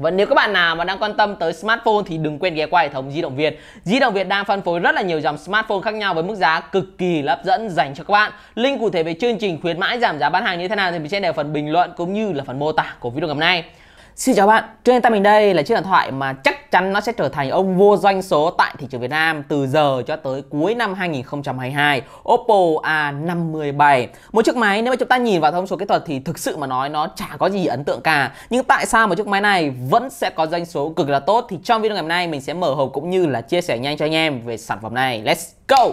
Và nếu các bạn nào mà đang quan tâm tới smartphone thì đừng quên ghé qua hệ thống Di động Việt. Di động Việt đang phân phối rất là nhiều dòng smartphone khác nhau với mức giá cực kỳ hấp dẫn dành cho các bạn. Link cụ thể về chương trình khuyến mãi giảm giá bán hàng như thế nào thì mình sẽ để phần bình luận cũng như là phần mô tả của video ngày hôm nay. Xin chào bạn, trên tay mình đây là chiếc điện thoại mà chắc chắn nó sẽ trở thành ông vô doanh số tại thị trường Việt Nam từ giờ cho tới cuối năm 2022, Oppo A57. Một chiếc máy nếu mà chúng ta nhìn vào thông số kỹ thuật thì thực sự mà nói nó chả có gì ấn tượng cả. Nhưng tại sao một chiếc máy này vẫn sẽ có doanh số cực là tốt thì trong video ngày hôm nay mình sẽ mở hộp cũng như là chia sẻ nhanh cho anh em về sản phẩm này. Let's go!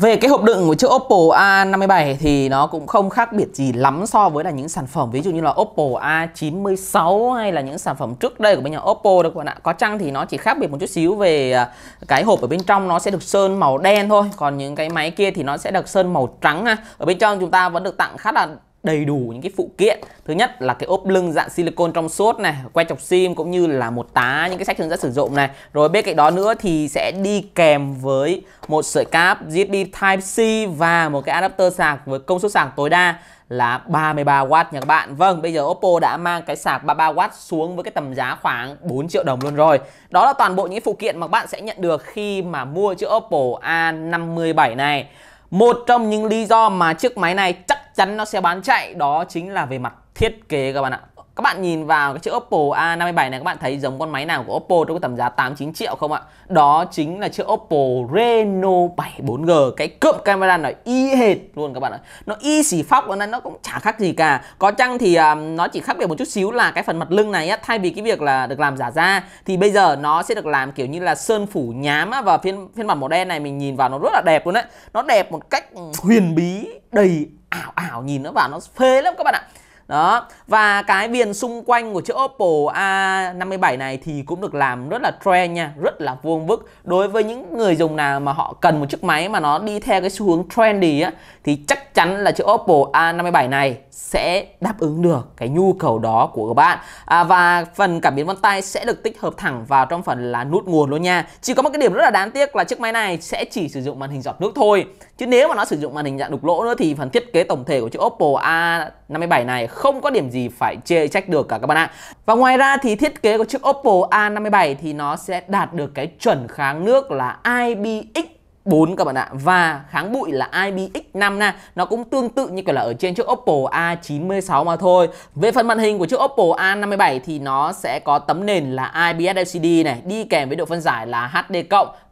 Về cái hộp đựng của chiếc Oppo A57 thì nó cũng không khác biệt gì lắm so với là những sản phẩm ví dụ như là Oppo A96 hay là những sản phẩm trước đây của bên nhà Oppo được các bạn ạ. Có chăng thì nó chỉ khác biệt một chút xíu về à, cái hộp ở bên trong nó sẽ được sơn màu đen thôi, còn những cái máy kia thì nó sẽ được sơn màu trắng ha. Ở bên trong chúng ta vẫn được tặng khá là đầy đủ những cái phụ kiện thứ nhất là cái ốp lưng dạng silicon trong suốt này que chọc sim cũng như là một tá những cái sách hướng dẫn sử dụng này rồi bên cạnh đó nữa thì sẽ đi kèm với một sợi cáp USB Type C và một cái adapter sạc với công suất sạc tối đa là 33W nha các bạn Vâng, bây giờ Oppo đã mang cái sạc 33W xuống với cái tầm giá khoảng 4 triệu đồng luôn rồi Đó là toàn bộ những phụ kiện mà các bạn sẽ nhận được khi mà mua chiếc Oppo A57 này một trong những lý do mà chiếc máy này chắc chắn nó sẽ bán chạy đó chính là về mặt thiết kế các bạn ạ. Các bạn nhìn vào cái chiếc Oppo A57 này các bạn thấy giống con máy nào của Oppo trong cái tầm giá 89 triệu không ạ? Đó chính là chiếc Oppo Reno 7 4G. Cái cụm camera nó y hệt luôn các bạn ạ. Nó y xì phóc nên nó cũng chả khác gì cả. Có chăng thì um, nó chỉ khác biệt một chút xíu là cái phần mặt lưng này á, thay vì cái việc là được làm giả da thì bây giờ nó sẽ được làm kiểu như là sơn phủ nhám á, và phiên phiên bản màu đen này mình nhìn vào nó rất là đẹp luôn đấy. Nó đẹp một cách huyền bí, đầy ảo ảo nhìn nó vào nó phê lắm các bạn ạ đó và cái viền xung quanh của chiếc Oppo A57 này thì cũng được làm rất là trend nha rất là vuông vức đối với những người dùng nào mà họ cần một chiếc máy mà nó đi theo cái xu hướng trendy á thì chắc chắn là chiếc Oppo A57 này sẽ đáp ứng được cái nhu cầu đó của các bạn à, và phần cảm biến vân tay sẽ được tích hợp thẳng vào trong phần là nút nguồn luôn nha chỉ có một cái điểm rất là đáng tiếc là chiếc máy này sẽ chỉ sử dụng màn hình giọt nước thôi chứ nếu mà nó sử dụng màn hình dạng đục lỗ nữa thì phần thiết kế tổng thể của chiếc Oppo A57 này không có điểm gì phải chê trách được cả các bạn ạ và ngoài ra thì thiết kế của chiếc Oppo A57 thì nó sẽ đạt được cái chuẩn kháng nước là IPX 4 các bạn ạ Và kháng bụi là IPX5 nè Nó cũng tương tự như kiểu là ở trên chiếc Oppo A96 mà thôi Về phần màn hình của chiếc Oppo A57 thì nó sẽ có tấm nền là IPS LCD này Đi kèm với độ phân giải là HD+,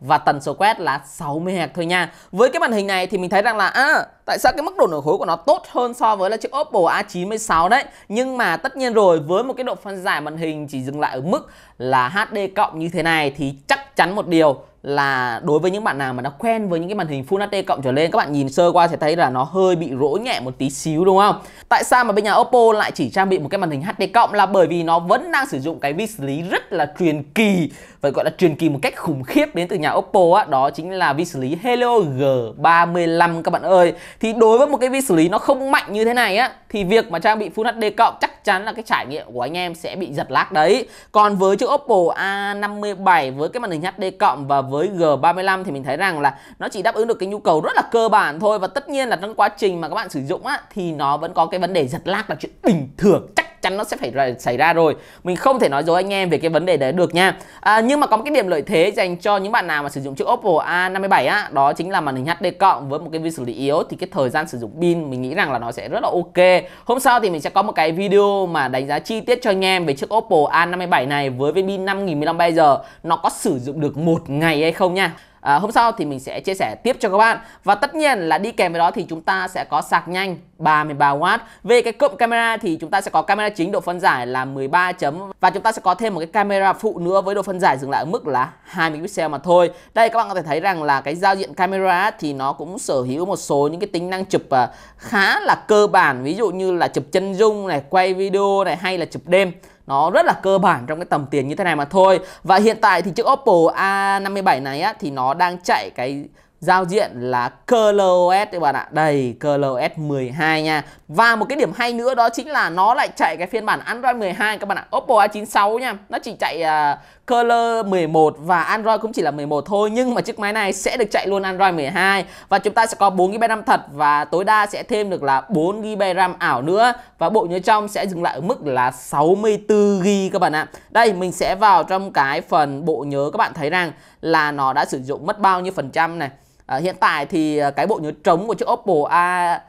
và tần số quét là 60Hz thôi nha Với cái màn hình này thì mình thấy rằng là à, Tại sao cái mức độ nổi khối của nó tốt hơn so với là chiếc Oppo A96 đấy Nhưng mà tất nhiên rồi với một cái độ phân giải màn hình chỉ dừng lại ở mức là HD+ cộng như thế này thì chắc chắn một điều là đối với những bạn nào mà đã quen với những cái màn hình Full HD cộng trở lên các bạn nhìn sơ qua sẽ thấy là nó hơi bị rỗ nhẹ một tí xíu đúng không? Tại sao mà bên nhà Oppo lại chỉ trang bị một cái màn hình HD cộng là bởi vì nó vẫn đang sử dụng cái vi xử lý rất là truyền kỳ phải gọi là truyền kỳ một cách khủng khiếp đến từ nhà Oppo á, đó chính là vi xử lý Helio G35 các bạn ơi. Thì đối với một cái vi xử lý nó không mạnh như thế này á thì việc mà trang bị Full HD cộng chắc chắn là cái trải nghiệm của anh em sẽ bị giật lag đấy còn với chiếc Oppo A57 với cái màn hình HD cộng và với G35 thì mình thấy rằng là nó chỉ đáp ứng được cái nhu cầu rất là cơ bản thôi và tất nhiên là trong quá trình mà các bạn sử dụng á thì nó vẫn có cái vấn đề giật lag là chuyện bình thường chắc chắn nó sẽ phải ra, xảy ra rồi mình không thể nói dối anh em về cái vấn đề đấy được nha à, nhưng mà có một cái điểm lợi thế dành cho những bạn nào mà sử dụng chiếc Oppo A57 á đó chính là màn hình HD cộng với một cái vi xử lý yếu thì cái thời gian sử dụng pin mình nghĩ rằng là nó sẽ rất là ok hôm sau thì mình sẽ có một cái video mà đánh giá chi tiết cho anh em về chiếc Oppo A57 này với viên pin 5000 mAh nó có sử dụng được một ngày hay không nha à, hôm sau thì mình sẽ chia sẻ tiếp cho các bạn và tất nhiên là đi kèm với đó thì chúng ta sẽ có sạc nhanh 33W về cái cụm camera thì chúng ta sẽ có camera chính độ phân giải là 13 chấm và chúng ta sẽ có thêm một cái camera phụ nữa với độ phân giải dừng lại ở mức là 20 pixel mà thôi đây các bạn có thể thấy rằng là cái giao diện camera thì nó cũng sở hữu một số những cái tính năng chụp à, khá là cơ bản ví dụ như là chụp chân dung này quay video này hay là chụp đêm nó rất là cơ bản trong cái tầm tiền như thế này mà thôi và hiện tại thì chiếc Oppo A57 này á thì nó đang chạy cái giao diện là ColorOS các bạn ạ. Đây ColorOS 12 nha. Và một cái điểm hay nữa đó chính là nó lại chạy cái phiên bản Android 12 các bạn ạ. Oppo A96 nha. Nó chỉ chạy uh, Color 11 và Android cũng chỉ là 11 thôi nhưng mà chiếc máy này sẽ được chạy luôn Android 12 và chúng ta sẽ có 4 GB RAM thật và tối đa sẽ thêm được là 4 GB RAM ảo nữa và bộ nhớ trong sẽ dừng lại ở mức là 64 GB các bạn ạ. Đây mình sẽ vào trong cái phần bộ nhớ các bạn thấy rằng là nó đã sử dụng mất bao nhiêu phần trăm này. À, hiện tại thì à, cái bộ nhớ trống của chiếc Oppo A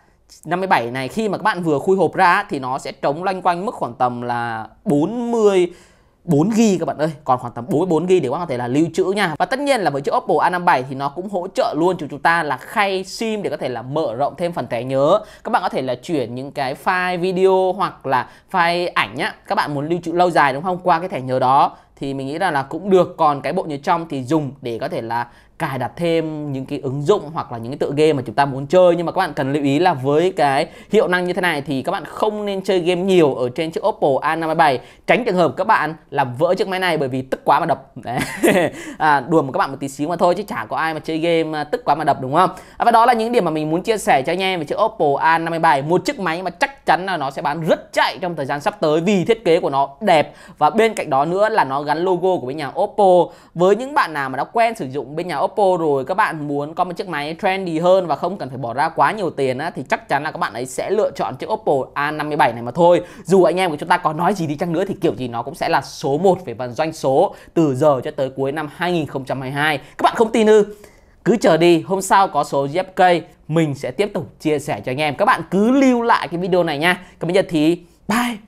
57 này khi mà các bạn vừa khui hộp ra thì nó sẽ trống loanh quanh mức khoảng tầm là 40 4 g các bạn ơi còn khoảng tầm 44 g để các bạn có thể là lưu trữ nha và tất nhiên là với chiếc Oppo A57 thì nó cũng hỗ trợ luôn cho chúng ta là khay sim để có thể là mở rộng thêm phần thẻ nhớ các bạn có thể là chuyển những cái file video hoặc là file ảnh nhá các bạn muốn lưu trữ lâu dài đúng không qua cái thẻ nhớ đó thì mình nghĩ rằng là cũng được còn cái bộ nhớ trong thì dùng để có thể là cài đặt thêm những cái ứng dụng hoặc là những cái tựa game mà chúng ta muốn chơi nhưng mà các bạn cần lưu ý là với cái hiệu năng như thế này thì các bạn không nên chơi game nhiều ở trên chiếc Oppo A57 tránh trường hợp các bạn làm vỡ chiếc máy này bởi vì tức quá mà đập Đấy. à, đùa một các bạn một tí xíu mà thôi chứ chả có ai mà chơi game à, tức quá mà đập đúng không à, và đó là những điểm mà mình muốn chia sẻ cho anh em về chiếc Oppo A57 một chiếc máy mà chắc chắn là nó sẽ bán rất chạy trong thời gian sắp tới vì thiết kế của nó đẹp và bên cạnh đó nữa là nó gắn logo của bên nhà Oppo với những bạn nào mà đã quen sử dụng bên nhà Oppo rồi các bạn muốn có một chiếc máy trendy hơn và không cần phải bỏ ra quá nhiều tiền á, thì chắc chắn là các bạn ấy sẽ lựa chọn chiếc Oppo A57 này mà thôi dù anh em của chúng ta có nói gì đi chăng nữa thì kiểu gì nó cũng sẽ là số 1 về phần doanh số từ giờ cho tới cuối năm 2022 các bạn không tin ư cứ chờ đi hôm sau có số GFK mình sẽ tiếp tục chia sẻ cho anh em các bạn cứ lưu lại cái video này nha còn bây giờ thì bye